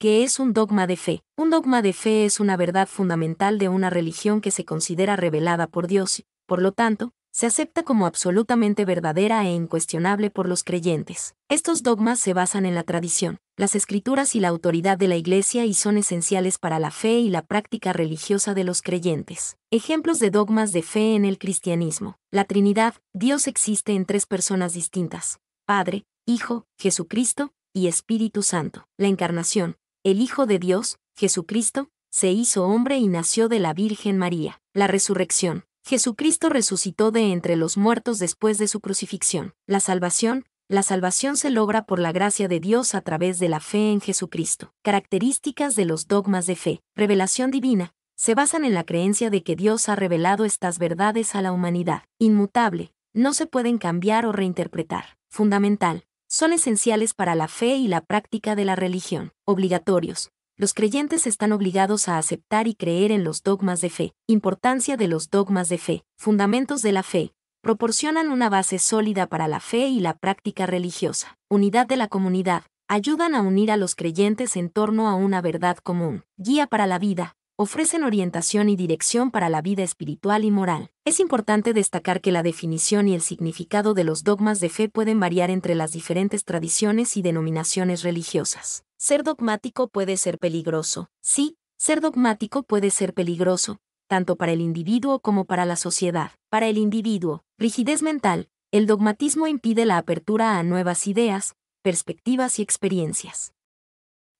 que es un dogma de fe. Un dogma de fe es una verdad fundamental de una religión que se considera revelada por Dios, y, por lo tanto, se acepta como absolutamente verdadera e incuestionable por los creyentes. Estos dogmas se basan en la tradición, las escrituras y la autoridad de la Iglesia y son esenciales para la fe y la práctica religiosa de los creyentes. Ejemplos de dogmas de fe en el cristianismo. La Trinidad, Dios existe en tres personas distintas, Padre, Hijo, Jesucristo, y Espíritu Santo. La encarnación, el Hijo de Dios, Jesucristo, se hizo hombre y nació de la Virgen María. La resurrección. Jesucristo resucitó de entre los muertos después de su crucifixión. La salvación. La salvación se logra por la gracia de Dios a través de la fe en Jesucristo. Características de los dogmas de fe. Revelación divina. Se basan en la creencia de que Dios ha revelado estas verdades a la humanidad. Inmutable. No se pueden cambiar o reinterpretar. Fundamental son esenciales para la fe y la práctica de la religión, obligatorios. Los creyentes están obligados a aceptar y creer en los dogmas de fe. Importancia de los dogmas de fe. Fundamentos de la fe. Proporcionan una base sólida para la fe y la práctica religiosa. Unidad de la comunidad. Ayudan a unir a los creyentes en torno a una verdad común. Guía para la vida ofrecen orientación y dirección para la vida espiritual y moral. Es importante destacar que la definición y el significado de los dogmas de fe pueden variar entre las diferentes tradiciones y denominaciones religiosas. Ser dogmático puede ser peligroso. Sí, ser dogmático puede ser peligroso, tanto para el individuo como para la sociedad. Para el individuo, rigidez mental, el dogmatismo impide la apertura a nuevas ideas, perspectivas y experiencias.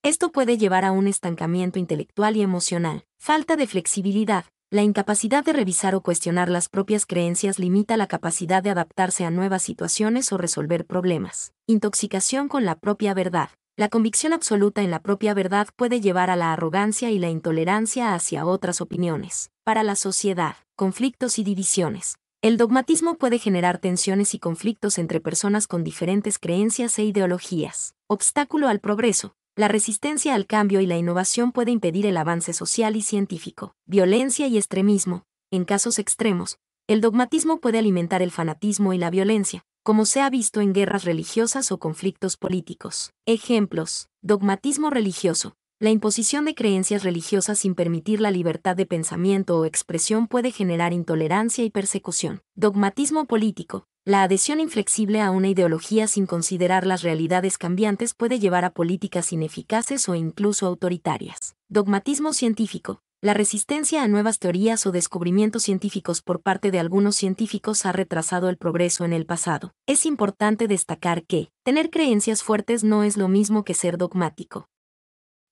Esto puede llevar a un estancamiento intelectual y emocional, falta de flexibilidad, la incapacidad de revisar o cuestionar las propias creencias limita la capacidad de adaptarse a nuevas situaciones o resolver problemas. Intoxicación con la propia verdad. La convicción absoluta en la propia verdad puede llevar a la arrogancia y la intolerancia hacia otras opiniones. Para la sociedad, conflictos y divisiones. El dogmatismo puede generar tensiones y conflictos entre personas con diferentes creencias e ideologías. Obstáculo al progreso. La resistencia al cambio y la innovación puede impedir el avance social y científico. Violencia y extremismo. En casos extremos, el dogmatismo puede alimentar el fanatismo y la violencia, como se ha visto en guerras religiosas o conflictos políticos. Ejemplos. Dogmatismo religioso. La imposición de creencias religiosas sin permitir la libertad de pensamiento o expresión puede generar intolerancia y persecución. Dogmatismo político. La adhesión inflexible a una ideología sin considerar las realidades cambiantes puede llevar a políticas ineficaces o incluso autoritarias. Dogmatismo científico. La resistencia a nuevas teorías o descubrimientos científicos por parte de algunos científicos ha retrasado el progreso en el pasado. Es importante destacar que tener creencias fuertes no es lo mismo que ser dogmático.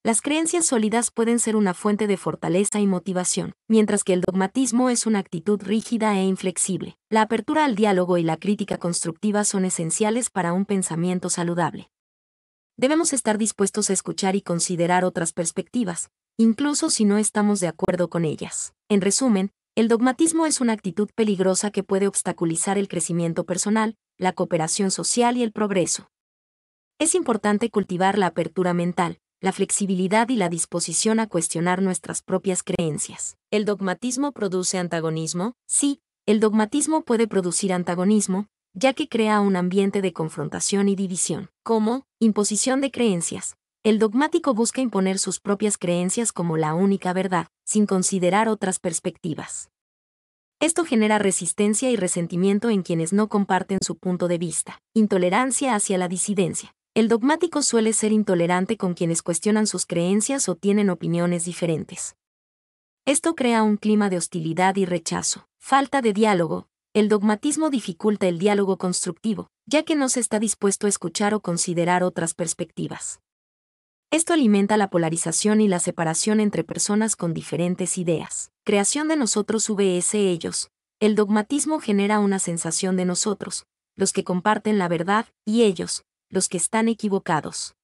Las creencias sólidas pueden ser una fuente de fortaleza y motivación, mientras que el dogmatismo es una actitud rígida e inflexible. La apertura al diálogo y la crítica constructiva son esenciales para un pensamiento saludable. Debemos estar dispuestos a escuchar y considerar otras perspectivas, incluso si no estamos de acuerdo con ellas. En resumen, el dogmatismo es una actitud peligrosa que puede obstaculizar el crecimiento personal, la cooperación social y el progreso. Es importante cultivar la apertura mental, la flexibilidad y la disposición a cuestionar nuestras propias creencias. ¿El dogmatismo produce antagonismo? Sí, el dogmatismo puede producir antagonismo, ya que crea un ambiente de confrontación y división. Como Imposición de creencias. El dogmático busca imponer sus propias creencias como la única verdad, sin considerar otras perspectivas. Esto genera resistencia y resentimiento en quienes no comparten su punto de vista, intolerancia hacia la disidencia, el dogmático suele ser intolerante con quienes cuestionan sus creencias o tienen opiniones diferentes. Esto crea un clima de hostilidad y rechazo, falta de diálogo. El dogmatismo dificulta el diálogo constructivo, ya que no se está dispuesto a escuchar o considerar otras perspectivas. Esto alimenta la polarización y la separación entre personas con diferentes ideas. Creación de nosotros vs ellos. El dogmatismo genera una sensación de nosotros, los que comparten la verdad, y ellos, los que están equivocados.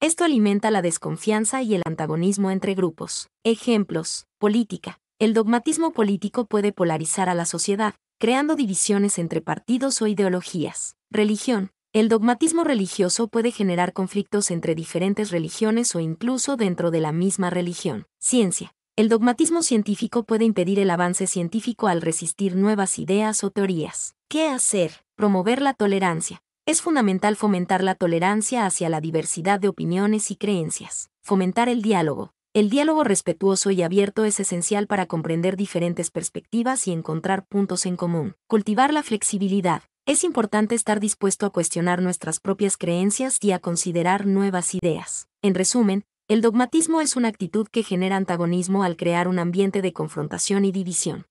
Esto alimenta la desconfianza y el antagonismo entre grupos. Ejemplos. Política. El dogmatismo político puede polarizar a la sociedad, creando divisiones entre partidos o ideologías. Religión. El dogmatismo religioso puede generar conflictos entre diferentes religiones o incluso dentro de la misma religión. Ciencia. El dogmatismo científico puede impedir el avance científico al resistir nuevas ideas o teorías. ¿Qué hacer? Promover la tolerancia. Es fundamental fomentar la tolerancia hacia la diversidad de opiniones y creencias, fomentar el diálogo. El diálogo respetuoso y abierto es esencial para comprender diferentes perspectivas y encontrar puntos en común. Cultivar la flexibilidad. Es importante estar dispuesto a cuestionar nuestras propias creencias y a considerar nuevas ideas. En resumen, el dogmatismo es una actitud que genera antagonismo al crear un ambiente de confrontación y división.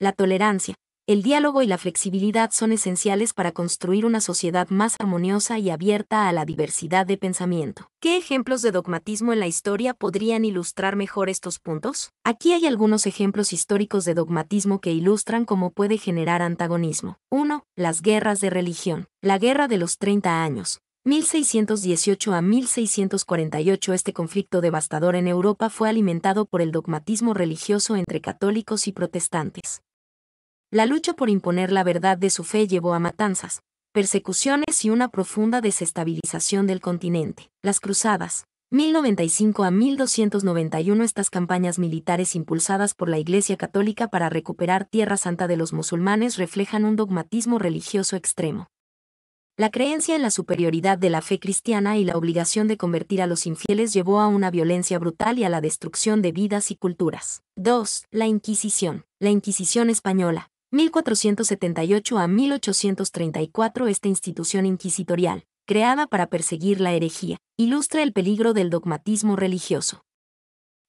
La tolerancia el diálogo y la flexibilidad son esenciales para construir una sociedad más armoniosa y abierta a la diversidad de pensamiento. ¿Qué ejemplos de dogmatismo en la historia podrían ilustrar mejor estos puntos? Aquí hay algunos ejemplos históricos de dogmatismo que ilustran cómo puede generar antagonismo. 1. Las guerras de religión. La guerra de los 30 años, 1618 a 1648 este conflicto devastador en Europa fue alimentado por el dogmatismo religioso entre católicos y protestantes. La lucha por imponer la verdad de su fe llevó a matanzas, persecuciones y una profunda desestabilización del continente. Las cruzadas, 1095 a 1291 estas campañas militares impulsadas por la Iglesia Católica para recuperar Tierra Santa de los musulmanes reflejan un dogmatismo religioso extremo. La creencia en la superioridad de la fe cristiana y la obligación de convertir a los infieles llevó a una violencia brutal y a la destrucción de vidas y culturas. 2. La Inquisición. La Inquisición española, 1478 a 1834 esta institución inquisitorial, creada para perseguir la herejía, ilustra el peligro del dogmatismo religioso.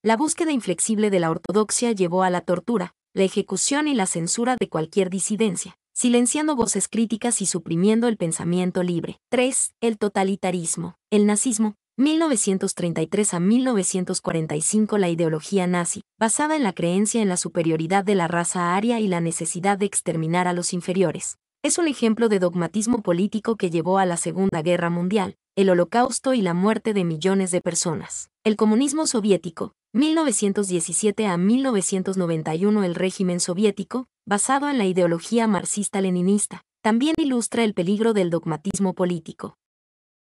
La búsqueda inflexible de la ortodoxia llevó a la tortura, la ejecución y la censura de cualquier disidencia, silenciando voces críticas y suprimiendo el pensamiento libre. 3. El totalitarismo. El nazismo, 1933 a 1945 la ideología nazi, basada en la creencia en la superioridad de la raza aria y la necesidad de exterminar a los inferiores. Es un ejemplo de dogmatismo político que llevó a la Segunda Guerra Mundial, el holocausto y la muerte de millones de personas. El comunismo soviético, 1917 a 1991 el régimen soviético, basado en la ideología marxista-leninista, también ilustra el peligro del dogmatismo político.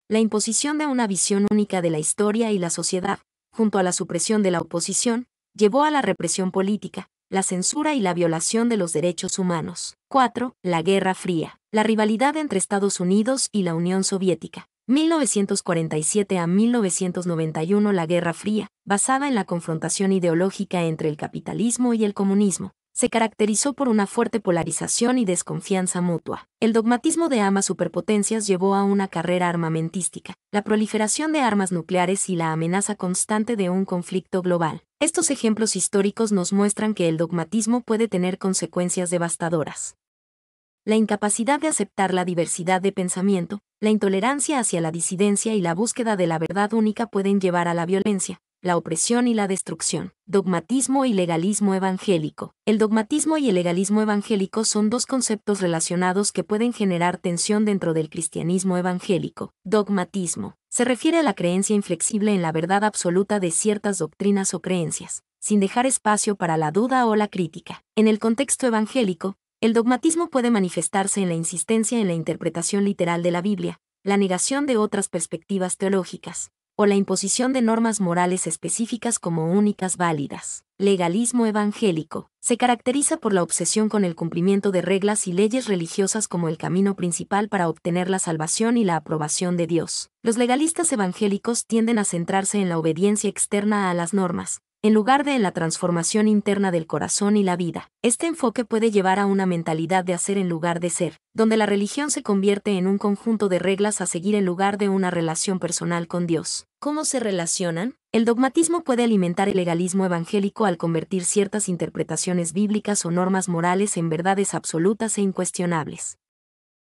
La imposición de una visión única de la historia y la sociedad, junto a la supresión de la oposición, llevó a la represión política, la censura y la violación de los derechos humanos. 4. La Guerra Fría. La rivalidad entre Estados Unidos y la Unión Soviética. 1947 a 1991 La Guerra Fría, basada en la confrontación ideológica entre el capitalismo y el comunismo, se caracterizó por una fuerte polarización y desconfianza mutua. El dogmatismo de ambas superpotencias llevó a una carrera armamentística, la proliferación de armas nucleares y la amenaza constante de un conflicto global. Estos ejemplos históricos nos muestran que el dogmatismo puede tener consecuencias devastadoras. La incapacidad de aceptar la diversidad de pensamiento, la intolerancia hacia la disidencia y la búsqueda de la verdad única pueden llevar a la violencia, la opresión y la destrucción. Dogmatismo y legalismo evangélico. El dogmatismo y el legalismo evangélico son dos conceptos relacionados que pueden generar tensión dentro del cristianismo evangélico. Dogmatismo. Se refiere a la creencia inflexible en la verdad absoluta de ciertas doctrinas o creencias, sin dejar espacio para la duda o la crítica. En el contexto evangélico, el dogmatismo puede manifestarse en la insistencia en la interpretación literal de la Biblia, la negación de otras perspectivas teológicas, o la imposición de normas morales específicas como únicas válidas. Legalismo evangélico. Se caracteriza por la obsesión con el cumplimiento de reglas y leyes religiosas como el camino principal para obtener la salvación y la aprobación de Dios. Los legalistas evangélicos tienden a centrarse en la obediencia externa a las normas, en lugar de en la transformación interna del corazón y la vida. Este enfoque puede llevar a una mentalidad de hacer en lugar de ser, donde la religión se convierte en un conjunto de reglas a seguir en lugar de una relación personal con Dios. ¿Cómo se relacionan? El dogmatismo puede alimentar el legalismo evangélico al convertir ciertas interpretaciones bíblicas o normas morales en verdades absolutas e incuestionables.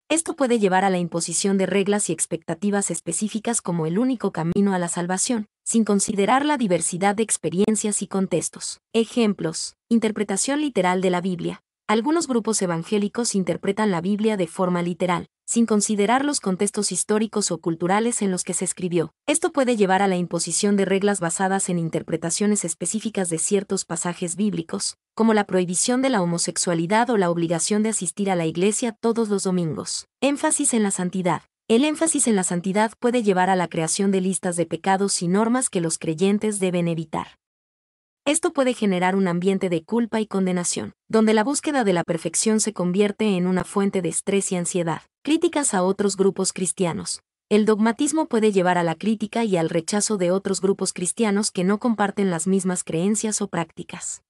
Esto puede llevar a la imposición de reglas y expectativas específicas como el único camino a la salvación, sin considerar la diversidad de experiencias y contextos. Ejemplos. Interpretación literal de la Biblia. Algunos grupos evangélicos interpretan la Biblia de forma literal, sin considerar los contextos históricos o culturales en los que se escribió. Esto puede llevar a la imposición de reglas basadas en interpretaciones específicas de ciertos pasajes bíblicos, como la prohibición de la homosexualidad o la obligación de asistir a la iglesia todos los domingos. Énfasis en la santidad. El énfasis en la santidad puede llevar a la creación de listas de pecados y normas que los creyentes deben evitar. Esto puede generar un ambiente de culpa y condenación, donde la búsqueda de la perfección se convierte en una fuente de estrés y ansiedad. Críticas a otros grupos cristianos. El dogmatismo puede llevar a la crítica y al rechazo de otros grupos cristianos que no comparten las mismas creencias o prácticas.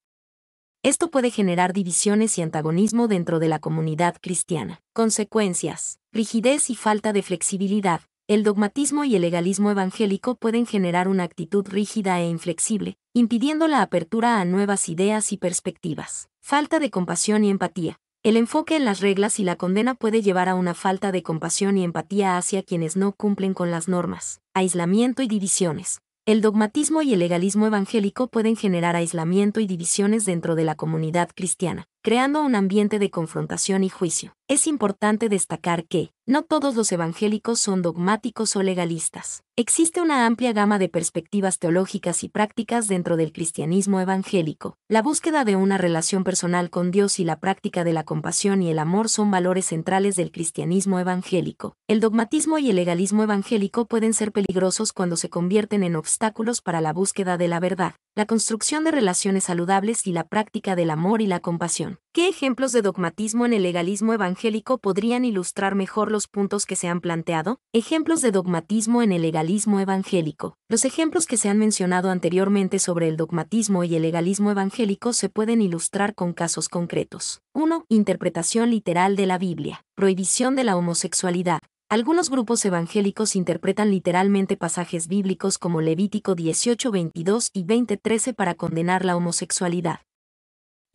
Esto puede generar divisiones y antagonismo dentro de la comunidad cristiana. Consecuencias. Rigidez y falta de flexibilidad. El dogmatismo y el legalismo evangélico pueden generar una actitud rígida e inflexible, impidiendo la apertura a nuevas ideas y perspectivas. Falta de compasión y empatía. El enfoque en las reglas y la condena puede llevar a una falta de compasión y empatía hacia quienes no cumplen con las normas, aislamiento y divisiones. El dogmatismo y el legalismo evangélico pueden generar aislamiento y divisiones dentro de la comunidad cristiana creando un ambiente de confrontación y juicio. Es importante destacar que, no todos los evangélicos son dogmáticos o legalistas. Existe una amplia gama de perspectivas teológicas y prácticas dentro del cristianismo evangélico. La búsqueda de una relación personal con Dios y la práctica de la compasión y el amor son valores centrales del cristianismo evangélico. El dogmatismo y el legalismo evangélico pueden ser peligrosos cuando se convierten en obstáculos para la búsqueda de la verdad, la construcción de relaciones saludables y la práctica del amor y la compasión. ¿qué ejemplos de dogmatismo en el legalismo evangélico podrían ilustrar mejor los puntos que se han planteado? Ejemplos de dogmatismo en el legalismo evangélico. Los ejemplos que se han mencionado anteriormente sobre el dogmatismo y el legalismo evangélico se pueden ilustrar con casos concretos. 1. Interpretación literal de la Biblia. Prohibición de la homosexualidad. Algunos grupos evangélicos interpretan literalmente pasajes bíblicos como Levítico 18:22 y 20:13 para condenar la homosexualidad.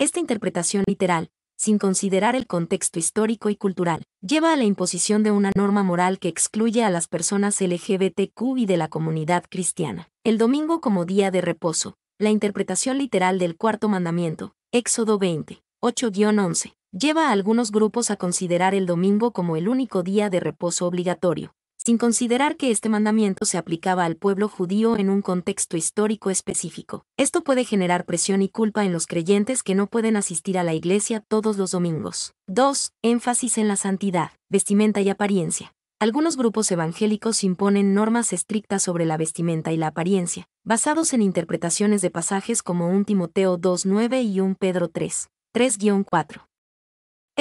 Esta interpretación literal, sin considerar el contexto histórico y cultural, lleva a la imposición de una norma moral que excluye a las personas LGBTQ y de la comunidad cristiana. El domingo como día de reposo, la interpretación literal del cuarto mandamiento, Éxodo 20, 8-11, lleva a algunos grupos a considerar el domingo como el único día de reposo obligatorio, sin considerar que este mandamiento se aplicaba al pueblo judío en un contexto histórico específico. Esto puede generar presión y culpa en los creyentes que no pueden asistir a la iglesia todos los domingos. 2. Énfasis en la santidad, vestimenta y apariencia. Algunos grupos evangélicos imponen normas estrictas sobre la vestimenta y la apariencia, basados en interpretaciones de pasajes como 1 Timoteo 2.9 y 1 Pedro 3. 3-4.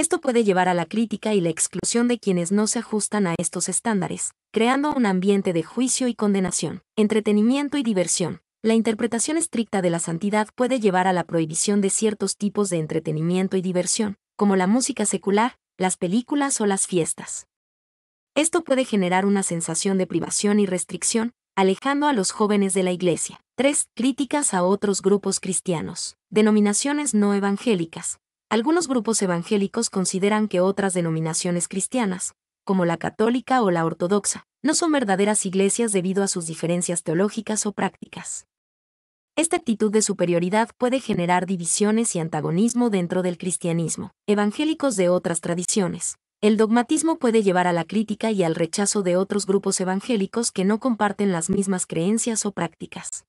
Esto puede llevar a la crítica y la exclusión de quienes no se ajustan a estos estándares, creando un ambiente de juicio y condenación, entretenimiento y diversión. La interpretación estricta de la santidad puede llevar a la prohibición de ciertos tipos de entretenimiento y diversión, como la música secular, las películas o las fiestas. Esto puede generar una sensación de privación y restricción, alejando a los jóvenes de la Iglesia. 3. Críticas a otros grupos cristianos. Denominaciones no evangélicas. Algunos grupos evangélicos consideran que otras denominaciones cristianas, como la católica o la ortodoxa, no son verdaderas iglesias debido a sus diferencias teológicas o prácticas. Esta actitud de superioridad puede generar divisiones y antagonismo dentro del cristianismo. Evangélicos de otras tradiciones. El dogmatismo puede llevar a la crítica y al rechazo de otros grupos evangélicos que no comparten las mismas creencias o prácticas.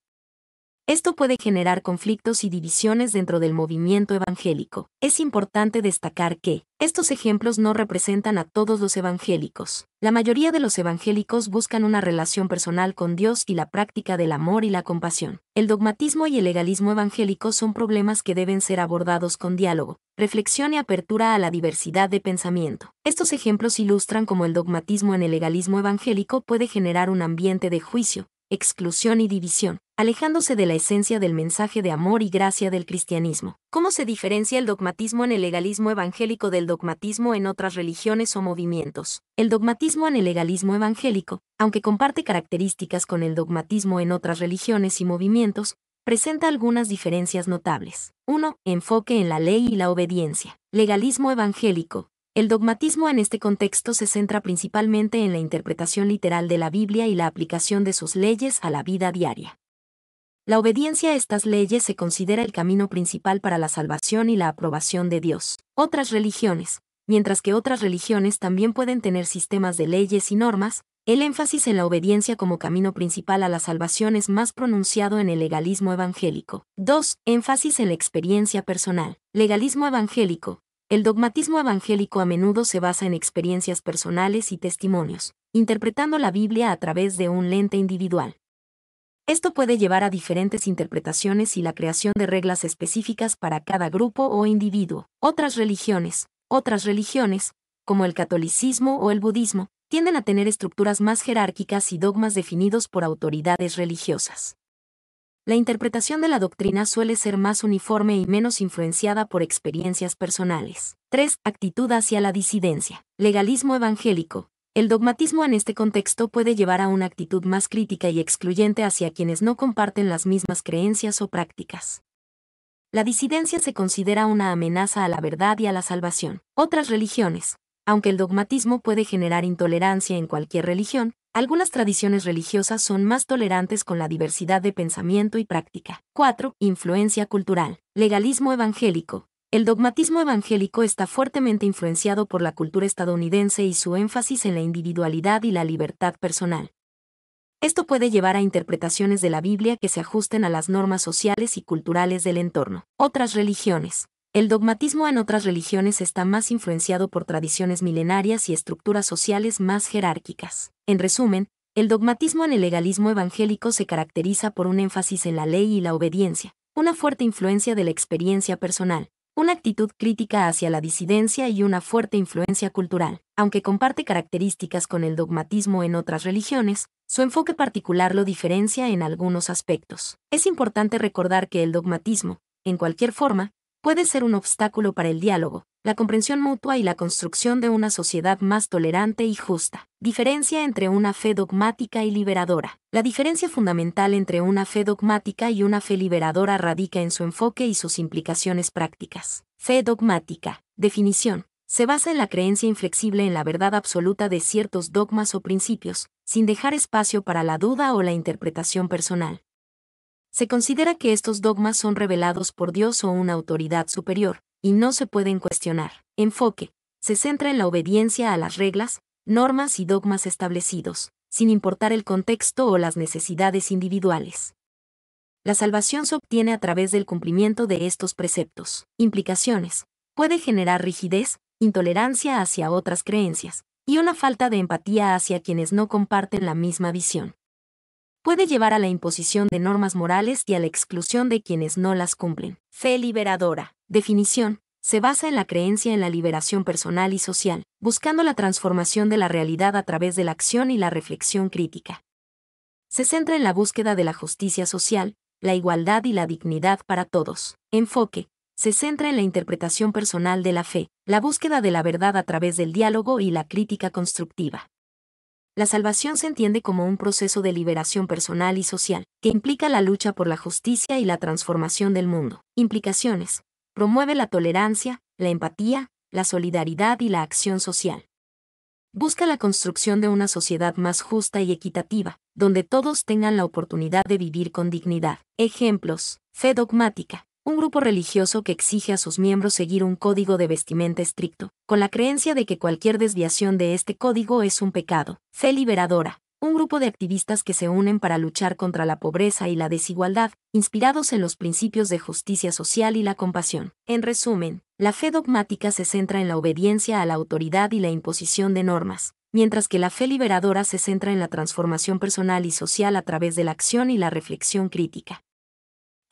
Esto puede generar conflictos y divisiones dentro del movimiento evangélico. Es importante destacar que, estos ejemplos no representan a todos los evangélicos. La mayoría de los evangélicos buscan una relación personal con Dios y la práctica del amor y la compasión. El dogmatismo y el legalismo evangélico son problemas que deben ser abordados con diálogo, reflexión y apertura a la diversidad de pensamiento. Estos ejemplos ilustran cómo el dogmatismo en el legalismo evangélico puede generar un ambiente de juicio, exclusión y división, alejándose de la esencia del mensaje de amor y gracia del cristianismo. ¿Cómo se diferencia el dogmatismo en el legalismo evangélico del dogmatismo en otras religiones o movimientos? El dogmatismo en el legalismo evangélico, aunque comparte características con el dogmatismo en otras religiones y movimientos, presenta algunas diferencias notables. 1. Enfoque en la ley y la obediencia. Legalismo evangélico. El dogmatismo en este contexto se centra principalmente en la interpretación literal de la Biblia y la aplicación de sus leyes a la vida diaria. La obediencia a estas leyes se considera el camino principal para la salvación y la aprobación de Dios. Otras religiones, mientras que otras religiones también pueden tener sistemas de leyes y normas, el énfasis en la obediencia como camino principal a la salvación es más pronunciado en el legalismo evangélico. 2. Énfasis en la experiencia personal. Legalismo evangélico. El dogmatismo evangélico a menudo se basa en experiencias personales y testimonios, interpretando la Biblia a través de un lente individual. Esto puede llevar a diferentes interpretaciones y la creación de reglas específicas para cada grupo o individuo. Otras religiones, otras religiones, como el catolicismo o el budismo, tienden a tener estructuras más jerárquicas y dogmas definidos por autoridades religiosas. La interpretación de la doctrina suele ser más uniforme y menos influenciada por experiencias personales. 3. Actitud hacia la disidencia. Legalismo evangélico. El dogmatismo en este contexto puede llevar a una actitud más crítica y excluyente hacia quienes no comparten las mismas creencias o prácticas. La disidencia se considera una amenaza a la verdad y a la salvación. Otras religiones, aunque el dogmatismo puede generar intolerancia en cualquier religión, algunas tradiciones religiosas son más tolerantes con la diversidad de pensamiento y práctica. 4. Influencia cultural. Legalismo evangélico. El dogmatismo evangélico está fuertemente influenciado por la cultura estadounidense y su énfasis en la individualidad y la libertad personal. Esto puede llevar a interpretaciones de la Biblia que se ajusten a las normas sociales y culturales del entorno. Otras religiones. El dogmatismo en otras religiones está más influenciado por tradiciones milenarias y estructuras sociales más jerárquicas. En resumen, el dogmatismo en el legalismo evangélico se caracteriza por un énfasis en la ley y la obediencia, una fuerte influencia de la experiencia personal, una actitud crítica hacia la disidencia y una fuerte influencia cultural. Aunque comparte características con el dogmatismo en otras religiones, su enfoque particular lo diferencia en algunos aspectos. Es importante recordar que el dogmatismo, en cualquier forma, puede ser un obstáculo para el diálogo, la comprensión mutua y la construcción de una sociedad más tolerante y justa. Diferencia entre una fe dogmática y liberadora. La diferencia fundamental entre una fe dogmática y una fe liberadora radica en su enfoque y sus implicaciones prácticas. Fe dogmática. Definición. Se basa en la creencia inflexible en la verdad absoluta de ciertos dogmas o principios, sin dejar espacio para la duda o la interpretación personal. Se considera que estos dogmas son revelados por Dios o una autoridad superior, y no se pueden cuestionar. Enfoque. Se centra en la obediencia a las reglas, normas y dogmas establecidos, sin importar el contexto o las necesidades individuales. La salvación se obtiene a través del cumplimiento de estos preceptos. Implicaciones. Puede generar rigidez, intolerancia hacia otras creencias, y una falta de empatía hacia quienes no comparten la misma visión puede llevar a la imposición de normas morales y a la exclusión de quienes no las cumplen. Fe liberadora. Definición. Se basa en la creencia en la liberación personal y social, buscando la transformación de la realidad a través de la acción y la reflexión crítica. Se centra en la búsqueda de la justicia social, la igualdad y la dignidad para todos. Enfoque. Se centra en la interpretación personal de la fe, la búsqueda de la verdad a través del diálogo y la crítica constructiva. La salvación se entiende como un proceso de liberación personal y social, que implica la lucha por la justicia y la transformación del mundo. Implicaciones. Promueve la tolerancia, la empatía, la solidaridad y la acción social. Busca la construcción de una sociedad más justa y equitativa, donde todos tengan la oportunidad de vivir con dignidad. Ejemplos. Fe dogmática un grupo religioso que exige a sus miembros seguir un código de vestimenta estricto, con la creencia de que cualquier desviación de este código es un pecado. Fe Liberadora, un grupo de activistas que se unen para luchar contra la pobreza y la desigualdad, inspirados en los principios de justicia social y la compasión. En resumen, la fe dogmática se centra en la obediencia a la autoridad y la imposición de normas, mientras que la fe liberadora se centra en la transformación personal y social a través de la acción y la reflexión crítica.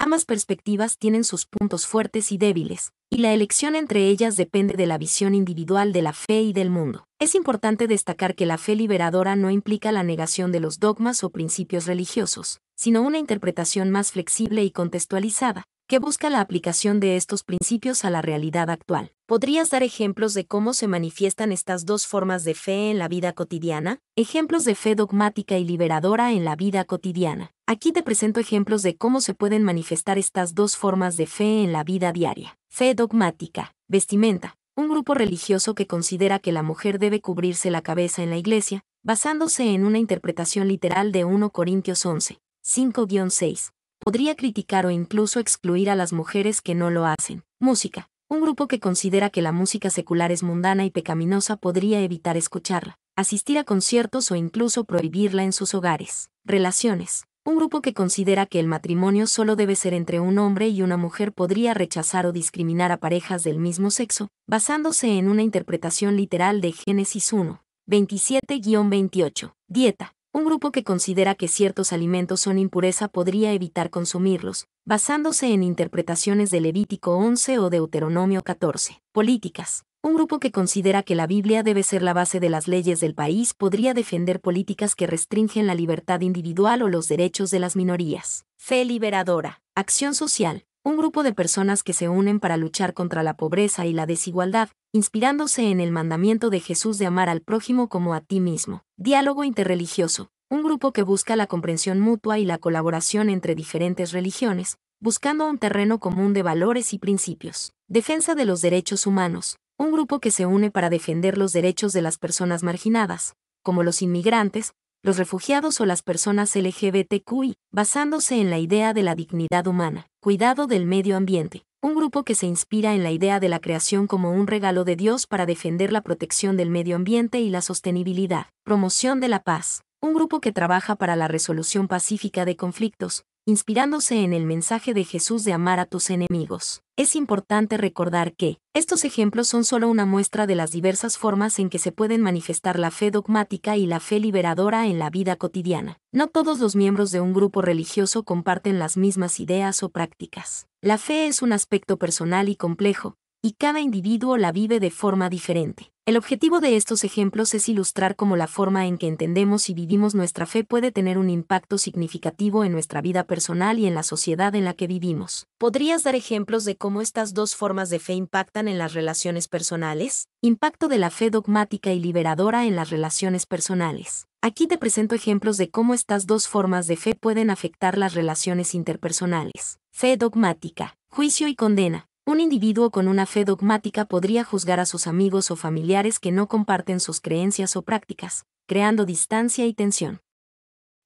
Ambas perspectivas tienen sus puntos fuertes y débiles, y la elección entre ellas depende de la visión individual de la fe y del mundo. Es importante destacar que la fe liberadora no implica la negación de los dogmas o principios religiosos, sino una interpretación más flexible y contextualizada, que busca la aplicación de estos principios a la realidad actual. ¿Podrías dar ejemplos de cómo se manifiestan estas dos formas de fe en la vida cotidiana? Ejemplos de fe dogmática y liberadora en la vida cotidiana. Aquí te presento ejemplos de cómo se pueden manifestar estas dos formas de fe en la vida diaria. Fe dogmática, vestimenta, un grupo religioso que considera que la mujer debe cubrirse la cabeza en la iglesia, basándose en una interpretación literal de 1 Corintios 11, 5-6. Podría criticar o incluso excluir a las mujeres que no lo hacen. Música. Un grupo que considera que la música secular es mundana y pecaminosa podría evitar escucharla, asistir a conciertos o incluso prohibirla en sus hogares. Relaciones un grupo que considera que el matrimonio solo debe ser entre un hombre y una mujer podría rechazar o discriminar a parejas del mismo sexo, basándose en una interpretación literal de Génesis 1, 27-28. Dieta. Un grupo que considera que ciertos alimentos son impureza podría evitar consumirlos, basándose en interpretaciones de Levítico 11 o Deuteronomio 14. Políticas un grupo que considera que la Biblia debe ser la base de las leyes del país podría defender políticas que restringen la libertad individual o los derechos de las minorías. Fe liberadora. Acción social. Un grupo de personas que se unen para luchar contra la pobreza y la desigualdad, inspirándose en el mandamiento de Jesús de amar al prójimo como a ti mismo. Diálogo interreligioso. Un grupo que busca la comprensión mutua y la colaboración entre diferentes religiones, buscando un terreno común de valores y principios. Defensa de los derechos humanos un grupo que se une para defender los derechos de las personas marginadas, como los inmigrantes, los refugiados o las personas LGBTQI, basándose en la idea de la dignidad humana, cuidado del medio ambiente, un grupo que se inspira en la idea de la creación como un regalo de Dios para defender la protección del medio ambiente y la sostenibilidad, promoción de la paz, un grupo que trabaja para la resolución pacífica de conflictos, inspirándose en el mensaje de Jesús de amar a tus enemigos. Es importante recordar que, estos ejemplos son solo una muestra de las diversas formas en que se pueden manifestar la fe dogmática y la fe liberadora en la vida cotidiana. No todos los miembros de un grupo religioso comparten las mismas ideas o prácticas. La fe es un aspecto personal y complejo, y cada individuo la vive de forma diferente. El objetivo de estos ejemplos es ilustrar cómo la forma en que entendemos y vivimos nuestra fe puede tener un impacto significativo en nuestra vida personal y en la sociedad en la que vivimos. ¿Podrías dar ejemplos de cómo estas dos formas de fe impactan en las relaciones personales? Impacto de la fe dogmática y liberadora en las relaciones personales. Aquí te presento ejemplos de cómo estas dos formas de fe pueden afectar las relaciones interpersonales. Fe dogmática, juicio y condena. Un individuo con una fe dogmática podría juzgar a sus amigos o familiares que no comparten sus creencias o prácticas, creando distancia y tensión.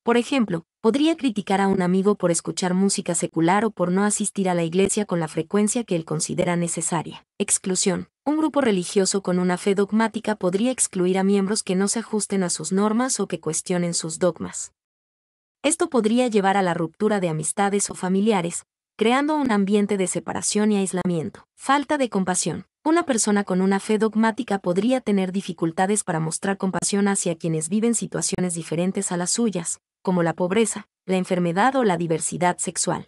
Por ejemplo, podría criticar a un amigo por escuchar música secular o por no asistir a la iglesia con la frecuencia que él considera necesaria. Exclusión. Un grupo religioso con una fe dogmática podría excluir a miembros que no se ajusten a sus normas o que cuestionen sus dogmas. Esto podría llevar a la ruptura de amistades o familiares, creando un ambiente de separación y aislamiento. Falta de compasión. Una persona con una fe dogmática podría tener dificultades para mostrar compasión hacia quienes viven situaciones diferentes a las suyas, como la pobreza, la enfermedad o la diversidad sexual.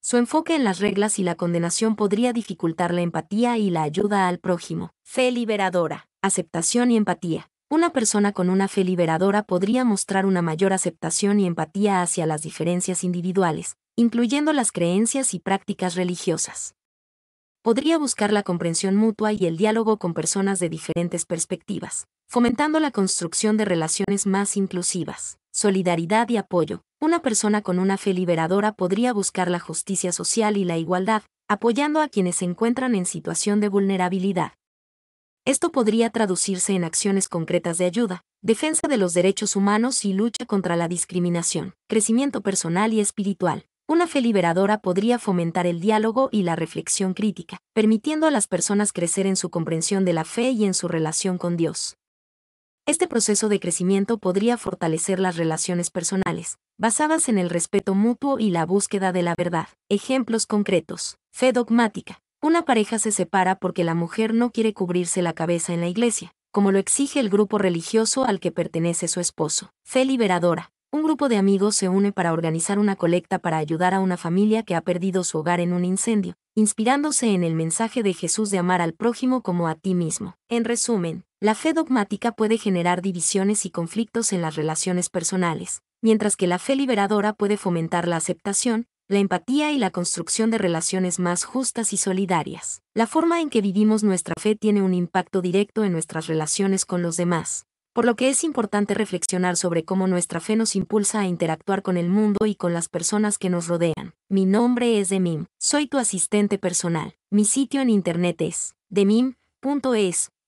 Su enfoque en las reglas y la condenación podría dificultar la empatía y la ayuda al prójimo. Fe liberadora, aceptación y empatía. Una persona con una fe liberadora podría mostrar una mayor aceptación y empatía hacia las diferencias individuales, incluyendo las creencias y prácticas religiosas. Podría buscar la comprensión mutua y el diálogo con personas de diferentes perspectivas, fomentando la construcción de relaciones más inclusivas, solidaridad y apoyo. Una persona con una fe liberadora podría buscar la justicia social y la igualdad, apoyando a quienes se encuentran en situación de vulnerabilidad. Esto podría traducirse en acciones concretas de ayuda, defensa de los derechos humanos y lucha contra la discriminación, crecimiento personal y espiritual. Una fe liberadora podría fomentar el diálogo y la reflexión crítica, permitiendo a las personas crecer en su comprensión de la fe y en su relación con Dios. Este proceso de crecimiento podría fortalecer las relaciones personales, basadas en el respeto mutuo y la búsqueda de la verdad. Ejemplos concretos. Fe dogmática. Una pareja se separa porque la mujer no quiere cubrirse la cabeza en la iglesia, como lo exige el grupo religioso al que pertenece su esposo. Fe liberadora. Un grupo de amigos se une para organizar una colecta para ayudar a una familia que ha perdido su hogar en un incendio, inspirándose en el mensaje de Jesús de amar al prójimo como a ti mismo. En resumen, la fe dogmática puede generar divisiones y conflictos en las relaciones personales, mientras que la fe liberadora puede fomentar la aceptación, la empatía y la construcción de relaciones más justas y solidarias. La forma en que vivimos nuestra fe tiene un impacto directo en nuestras relaciones con los demás, por lo que es importante reflexionar sobre cómo nuestra fe nos impulsa a interactuar con el mundo y con las personas que nos rodean. Mi nombre es Demim, soy tu asistente personal. Mi sitio en internet es demim.es.tl.